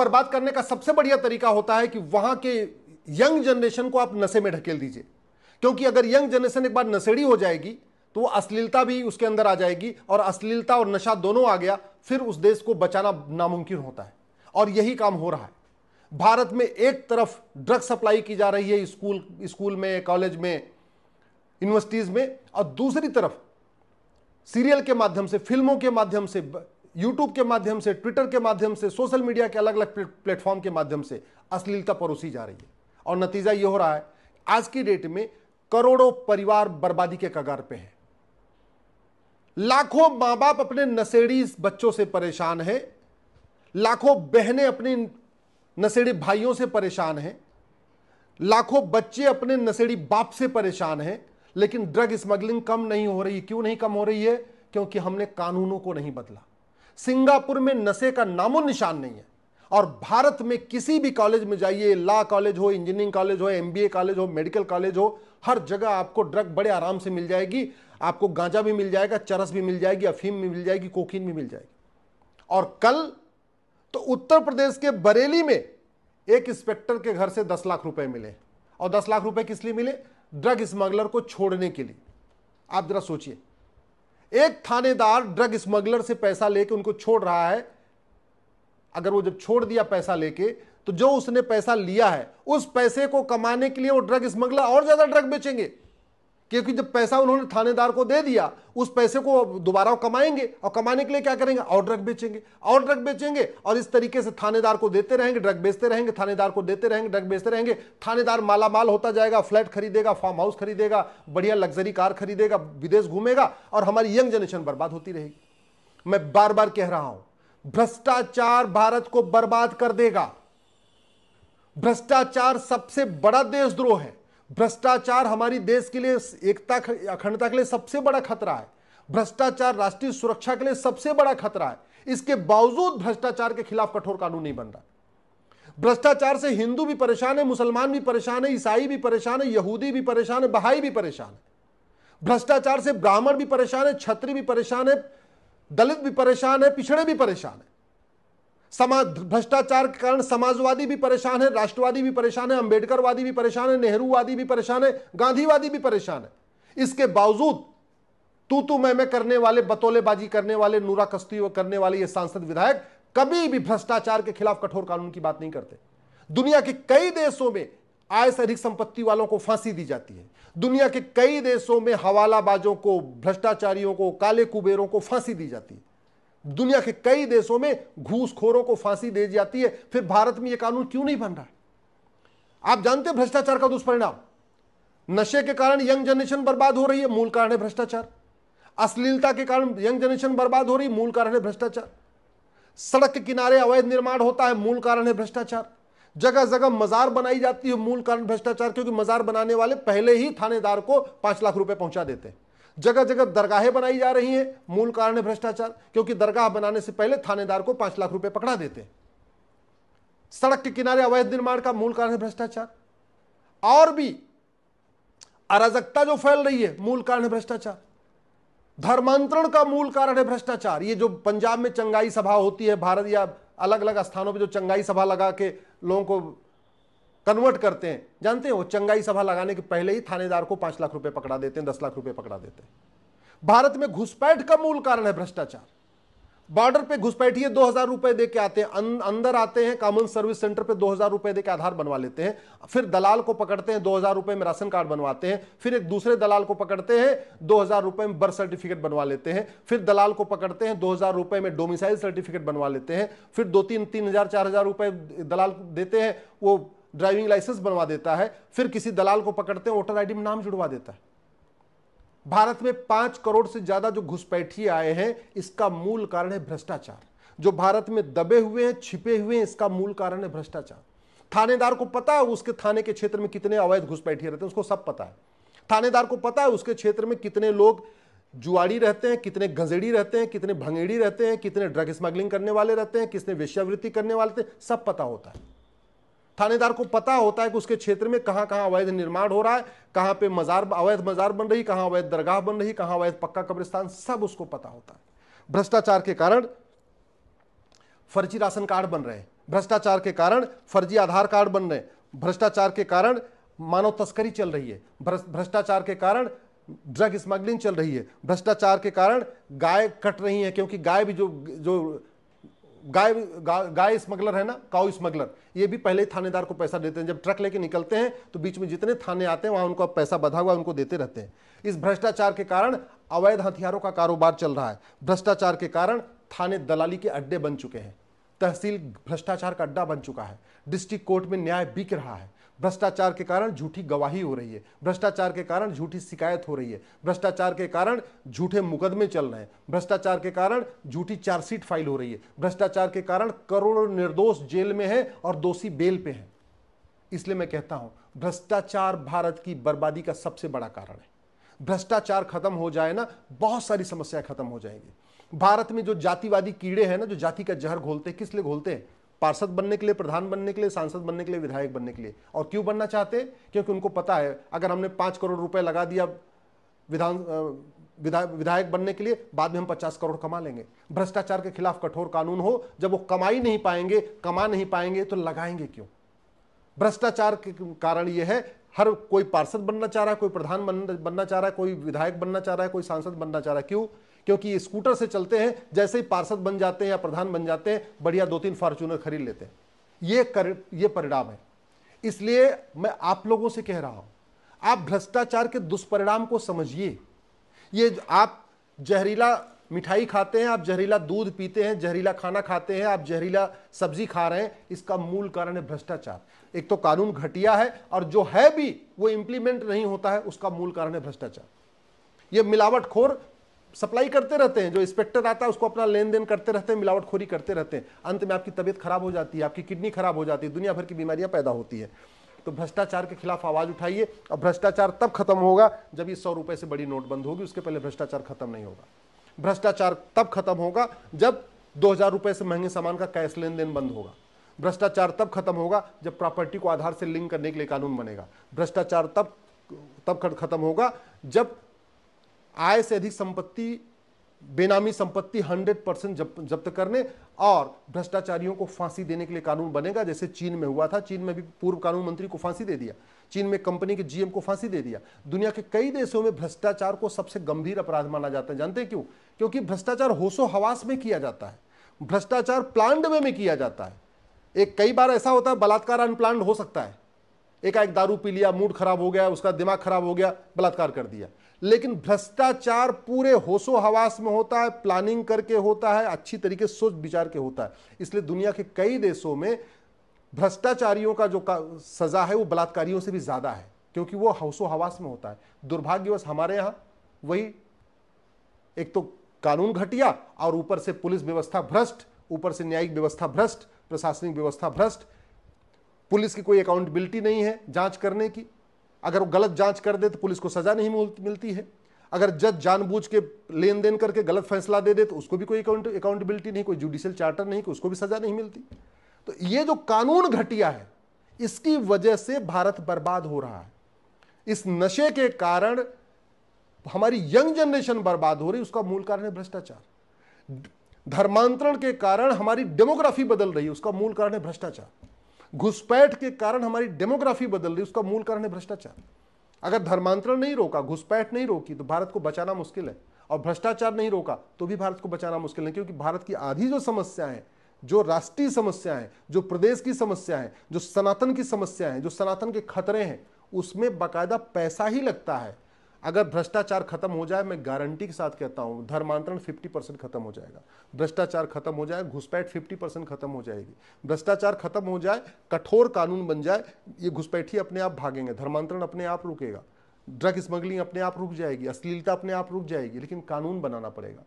बर्बाद करने का सबसे बढ़िया तरीका होता है कि वहां के यंग जनरेशन को आप नशे में ढकेल दीजिए क्योंकि अगर यंग जनरेशन एक बार नशेड़ी हो जाएगी तो वो अश्लीलता भी उसके अंदर आ जाएगी और अश्लीलता और नशा दोनों आ गया फिर उस देश को बचाना नामुमकिन होता है और यही काम हो रहा है भारत में एक तरफ ड्रग सप्लाई की जा रही है स्कूल स्कूल में कॉलेज में यूनिवर्सिटीज़ में और दूसरी तरफ सीरियल के माध्यम से फिल्मों के माध्यम से यूट्यूब के माध्यम से ट्विटर के माध्यम से सोशल मीडिया के अलग अलग प्लेटफॉर्म के माध्यम से अश्लीलता परोसी जा रही है और नतीजा ये हो रहा है आज की डेट में करोड़ों परिवार बर्बादी के कगार पे हैं लाखों मां बाप अपने नशेड़ी बच्चों से परेशान हैं लाखों बहनें अपने नशेड़ी भाइयों से परेशान हैं लाखों बच्चे अपने नशेड़ी बाप से परेशान हैं लेकिन ड्रग स्मगलिंग कम नहीं हो रही क्यों नहीं कम हो रही है क्योंकि हमने कानूनों को नहीं बदला सिंगापुर में नशे का नामो निशान नहीं है और भारत में किसी भी कॉलेज में जाइए लॉ कॉलेज हो इंजीनियरिंग कॉलेज हो एमबीए कॉलेज हो मेडिकल कॉलेज हो हर जगह आपको ड्रग बड़े आराम से मिल जाएगी आपको गांजा भी मिल जाएगा चरस भी मिल जाएगी अफीम भी मिल जाएगी कोकीन भी मिल जाएगी और कल तो उत्तर प्रदेश के बरेली में एक इंस्पेक्टर के घर से दस लाख रुपए मिले और दस लाख रुपए किस लिए मिले ड्रग स्मगलर को छोड़ने के लिए आप जरा सोचिए एक थानेदार ड्रग स्मगलर से पैसा लेके उनको छोड़ रहा है अगर वो जब छोड़ दिया पैसा लेके तो जो उसने पैसा लिया है उस पैसे को कमाने के लिए वो ड्रग स्मगलर और ज्यादा ड्रग बेचेंगे क्योंकि जब पैसा उन्होंने थानेदार को दे दिया उस पैसे को दोबारा कमाएंगे और कमाने के लिए क्या करेंगे और ड्रग बेचेंगे और ड्रग बेचेंगे और इस तरीके से थानेदार को देते रहेंगे ड्रग बेचते रहेंगे थानेदार को देते रहेंगे ड्रग बेचते रहेंगे थानेदार माला माल होता जाएगा फ्लैट खरीदेगा फार्म हाउस खरीदेगा बढ़िया लग्जरी कार खरीदेगा विदेश घूमेगा और हमारी यंग जनरेशन बर्बाद होती रहेगी मैं बार बार कह रहा हूं भ्रष्टाचार भारत को बर्बाद कर देगा भ्रष्टाचार सबसे बड़ा देशद्रोह है भ्रष्टाचार हमारी देश के लिए एकता अखंडता के लिए सबसे बड़ा खतरा है भ्रष्टाचार राष्ट्रीय सुरक्षा के लिए सबसे बड़ा खतरा है इसके बावजूद भ्रष्टाचार के खिलाफ कठोर कानून नहीं बन रहा भ्रष्टाचार से हिंदू भी परेशान है मुसलमान भी परेशान है ईसाई भी परेशान है यहूदी भी परेशान है बहाई भी परेशान है भ्रष्टाचार से ब्राह्मण भी परेशान है छत्री भी परेशान है दलित भी परेशान है पिछड़े भी परेशान है समाज भ्रष्टाचार के कारण समाजवादी भी परेशान है राष्ट्रवादी भी परेशान है अंबेडकरवादी भी परेशान है नेहरूवादी भी परेशान है गांधीवादी भी परेशान है इसके बावजूद तू तू मैं मैं करने वाले बतोलेबाजी करने वाले नूरा कस्ती करने वाले ये सांसद विधायक कभी भी भ्रष्टाचार के खिलाफ कठोर कानून की बात नहीं करते दुनिया के कई देशों में आय से अधिक संपत्ति वालों को फांसी दी जाती है दुनिया के कई देशों में हवालाबाजों को भ्रष्टाचारियों को काले कुबेरों को फांसी दी जाती है दुनिया के कई देशों में घूसखोरों को फांसी दे जाती है फिर भारत में यह कानून क्यों नहीं बन रहा है आप जानते हैं भ्रष्टाचार का दुष्परिणाम नशे के कारण यंग जनरेशन बर्बाद हो रही है मूल कारण है भ्रष्टाचार अश्लीलता के कारण यंग जनरेशन बर्बाद हो रही है मूल कारण है भ्रष्टाचार सड़क के किनारे अवैध निर्माण होता है मूल कारण है भ्रष्टाचार जगह जगह मजार बनाई जाती है मूल कारण भ्रष्टाचार क्योंकि मजार बनाने वाले पहले ही थानेदार को पांच लाख रुपए पहुंचा देते हैं जगह जगह दरगाहें बनाई जा रही हैं मूल कारण है भ्रष्टाचार क्योंकि दरगाह बनाने से पहले थानेदार को पांच लाख रुपए पकड़ा देते हैं सड़क के किनारे अवैध निर्माण का मूल कारण है भ्रष्टाचार और भी अराजकता जो फैल रही है मूल कारण है भ्रष्टाचार धर्मांतरण का मूल कारण है भ्रष्टाचार ये जो पंजाब में चंगाई सभा होती है भारत या अलग अलग स्थानों पर जो चंगाई सभा लगा के लोगों को कन्वर्ट करते हैं जानते हो चंगाई सभा लगाने के पहले ही थानेदार को पांच लाख रुपए पकड़ा देते हैं दस लाख रुपए पकड़ा देते हैं भारत में घुसपैठ का मूल कारण है भ्रष्टाचार बॉर्डर पे घुसपैठिए दो हजार रुपए देके आते हैं अं-, अंदर आते हैं कॉमन सर्विस सेंटर पे दो हजार रुपए दे आधार बनवा लेते हैं फिर दलाल को पकड़ते हैं दो हजार रुपए में राशन कार्ड बनवाते हैं फिर एक दूसरे दलाल को पकड़ते हैं दो हजार रुपए में बर्थ सर्टिफिकेट बनवा लेते हैं फिर दलाल को पकड़ते हैं दो हजार रुपए में डोमिसाइल सर्टिफिकेट बनवा लेते हैं फिर दो तीन तीन हजार चार हजार रुपए दलाल देते हैं वो ड्राइविंग लाइसेंस बनवा देता है फिर किसी दलाल को पकड़ते हैं वोटर आई में नाम जुड़वा देता है भारत में पांच करोड़ से ज्यादा जो घुसपैठी आए हैं इसका मूल कारण है भ्रष्टाचार जो भारत में दबे हुए हैं छिपे हुए हैं इसका मूल कारण है भ्रष्टाचार थानेदार को पता है उसके थाने के क्षेत्र में कितने अवैध घुसपैठिए रहते हैं उसको सब पता है थानेदार को पता है उसके क्षेत्र में कितने लोग जुआड़ी रहते हैं कितने गंजेड़ी रहते हैं कितने भंगेड़ी रहते हैं कितने ड्रग स्मगलिंग करने वाले रहते हैं कितने वेश्यावृत्ति करने वाले रहते हैं सब पता होता है थानेदार को पता होता है कि उसके क्षेत्र में कहाँ कहाँ अवैध निर्माण हो रहा है कहाँ पे मजार अवैध मजार बन रही कहाँ अवैध दरगाह बन रही कहाँ अवैध पक्का कब्रिस्तान सब उसको पता होता है भ्रष्टाचार के कारण फर्जी राशन कार्ड बन रहे हैं भ्रष्टाचार के कारण फर्जी आधार कार्ड बन रहे हैं भ्रष्टाचार के कारण मानव तस्करी चल रही है भ्रष्टाचार के कारण ड्रग स्मगलिंग चल रही है भ्रष्टाचार के कारण गाय कट रही है क्योंकि गाय भी जो जो गाय गा, गाय स्मगलर है ना काउ स्मगलर ये भी पहले ही थानेदार को पैसा देते हैं जब ट्रक लेके निकलते हैं तो बीच में जितने थाने आते हैं वहाँ उनको पैसा बधा हुआ उनको देते रहते हैं इस भ्रष्टाचार के कारण अवैध हथियारों का कारोबार चल रहा है भ्रष्टाचार के कारण थाने दलाली के अड्डे बन चुके हैं तहसील भ्रष्टाचार का अड्डा बन चुका है डिस्ट्रिक्ट कोर्ट में न्याय बिक रहा है भ्रष्टाचार के कारण झूठी गवाही हो रही है भ्रष्टाचार के कारण झूठी शिकायत हो रही है भ्रष्टाचार के कारण झूठे मुकदमे चल रहे हैं भ्रष्टाचार के कारण झूठी चार्जशीट फाइल हो रही है भ्रष्टाचार के कारण करोड़ों निर्दोष जेल में है और दोषी बेल पे है इसलिए मैं कहता हूं भ्रष्टाचार भारत की बर्बादी का सबसे बड़ा कारण है भ्रष्टाचार खत्म हो जाए ना बहुत सारी समस्याएं खत्म हो जाएंगी भारत में जो जातिवादी कीड़े हैं ना जो जाति का जहर घोलते हैं किस लिए घोलते हैं पार्षद बनने के लिए प्रधान बनने के लिए सांसद बनने के लिए विधायक बनने के लिए और क्यों बनना चाहते क्योंकि उनको पता है अगर हमने पाँच करोड़ रुपए लगा दिया विधान विधा, विधायक बनने के लिए बाद में हम पचास करोड़ कमा लेंगे भ्रष्टाचार के खिलाफ कठोर कानून हो जब वो कमाई नहीं पाएंगे कमा नहीं पाएंगे तो लगाएंगे क्यों भ्रष्टाचार के कारण यह है हर कोई पार्षद बनना चाह रहा है कोई प्रधान बनना चाह रहा है कोई विधायक बनना चाह रहा है कोई सांसद बनना चाह रहा है क्यों क्योंकि स्कूटर से चलते हैं जैसे ही पार्षद बन जाते हैं या प्रधान बन जाते हैं बढ़िया दो तीन फॉर्चूनर खरीद लेते हैं ये कर ये परिणाम है इसलिए मैं आप लोगों से कह रहा हूं आप भ्रष्टाचार के दुष्परिणाम को समझिए ये आप जहरीला मिठाई खाते हैं आप जहरीला दूध पीते हैं जहरीला खाना खाते हैं आप जहरीला सब्जी खा रहे हैं इसका मूल कारण है भ्रष्टाचार एक तो कानून घटिया है और जो है भी वो इंप्लीमेंट नहीं होता है उसका मूल कारण है भ्रष्टाचार ये मिलावटखोर सप्लाई करते रहते हैं जो इंस्पेक्टर आता है उसको अपना लेन देन करते रहते हैं मिलावटखोरी करते रहते हैं अंत में आपकी तबीयत खराब हो जाती है आपकी किडनी खराब हो जाती है दुनिया भर की बीमारियां पैदा होती है तो भ्रष्टाचार के खिलाफ आवाज उठाइए और भ्रष्टाचार तब खत्म होगा जब ये सौ रुपए से बड़ी नोट बंद होगी उसके पहले भ्रष्टाचार खत्म नहीं होगा भ्रष्टाचार तब खत्म होगा जब दो हजार रुपए से महंगे सामान का कैश लेन देन बंद होगा भ्रष्टाचार तब खत्म होगा जब प्रॉपर्टी को आधार से लिंक करने के लिए कानून बनेगा भ्रष्टाचार तब तब खत्म होगा जब आय से अधिक संपत्ति बेनामी संपत्ति 100 परसेंट जब, जब्त करने और भ्रष्टाचारियों को फांसी देने के लिए कानून बनेगा जैसे चीन में हुआ था चीन में भी पूर्व कानून मंत्री को फांसी दे दिया चीन में कंपनी के जीएम को फांसी दे दिया दुनिया के कई देशों में भ्रष्टाचार को सबसे गंभीर अपराध माना जाता है जानते हैं क्यों क्योंकि भ्रष्टाचार होशो हवास में किया जाता है भ्रष्टाचार प्लांड वे में किया जाता है एक कई बार ऐसा होता है बलात्कार अनप्लांड हो सकता है एकाएक दारू पी लिया मूड खराब हो गया उसका दिमाग खराब हो गया बलात्कार कर दिया लेकिन भ्रष्टाचार पूरे होशो हवास में होता है प्लानिंग करके होता है अच्छी तरीके से सोच विचार के होता है इसलिए दुनिया के कई देशों में भ्रष्टाचारियों का जो का, सजा है वो बलात्कारियों से भी ज़्यादा है क्योंकि वो होशो हवास में होता है दुर्भाग्यवश हमारे यहाँ वही एक तो कानून घटिया और ऊपर से पुलिस व्यवस्था भ्रष्ट ऊपर से न्यायिक व्यवस्था भ्रष्ट प्रशासनिक व्यवस्था भ्रष्ट पुलिस की कोई अकाउंटेबिलिटी नहीं है जांच करने की अगर वो गलत जांच कर दे तो पुलिस को सजा नहीं मिलती है अगर जज जानबूझ के लेन देन करके गलत फैसला दे दे तो उसको भी कोई अकाउंटेबिलिटी नहीं कोई जुडिशियल चार्टर नहीं कि उसको भी सजा नहीं मिलती तो ये जो कानून घटिया है इसकी वजह से भारत बर्बाद हो रहा है इस नशे के कारण हमारी यंग जनरेशन बर्बाद हो रही उसका मूल कारण है भ्रष्टाचार धर्मांतरण के कारण हमारी डेमोग्राफी बदल रही है उसका मूल कारण है भ्रष्टाचार घुसपैठ के कारण हमारी डेमोग्राफी बदल रही उसका मूल कारण है भ्रष्टाचार अगर धर्मांतरण नहीं रोका घुसपैठ नहीं रोकी तो भारत को बचाना मुश्किल है और भ्रष्टाचार नहीं रोका तो भी भारत को बचाना मुश्किल है क्योंकि भारत की आधी जो समस्या है जो राष्ट्रीय समस्या है जो प्रदेश की समस्या है जो सनातन की समस्या है जो सनातन के खतरे हैं उसमें बाकायदा पैसा ही लगता है अगर भ्रष्टाचार खत्म हो जाए मैं गारंटी के साथ कहता हूँ धर्मांतरण 50 परसेंट खत्म हो जाएगा भ्रष्टाचार खत्म हो जाए घुसपैठ 50 परसेंट खत्म हो जाएगी भ्रष्टाचार खत्म हो जाए कठोर कानून बन जाए ये घुसपैठी अपने आप भागेंगे धर्मांतरण अपने आप रुकेगा ड्रग स्मगलिंग अपने आप रुक जाएगी अश्लीलता अपने आप रुक जाएगी लेकिन कानून बनाना पड़ेगा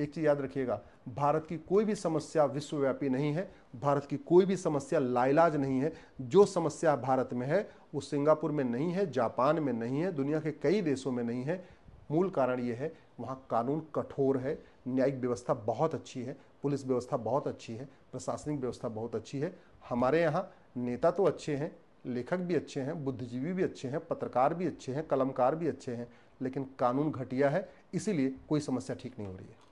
एक चीज़ याद रखिएगा भारत की कोई भी समस्या विश्वव्यापी नहीं है भारत की कोई भी समस्या लाइलाज नहीं है जो समस्या भारत में है वो सिंगापुर में नहीं है जापान में नहीं है दुनिया के कई देशों में नहीं है मूल कारण ये है वहाँ कानून कठोर है न्यायिक व्यवस्था बहुत अच्छी है पुलिस व्यवस्था बहुत अच्छी है प्रशासनिक व्यवस्था बहुत अच्छी है हमारे यहाँ नेता तो अच्छे हैं लेखक भी अच्छे हैं बुद्धिजीवी भी अच्छे हैं पत्रकार भी अच्छे हैं कलमकार भी अच्छे हैं लेकिन कानून घटिया है इसीलिए कोई समस्या ठीक नहीं हो रही है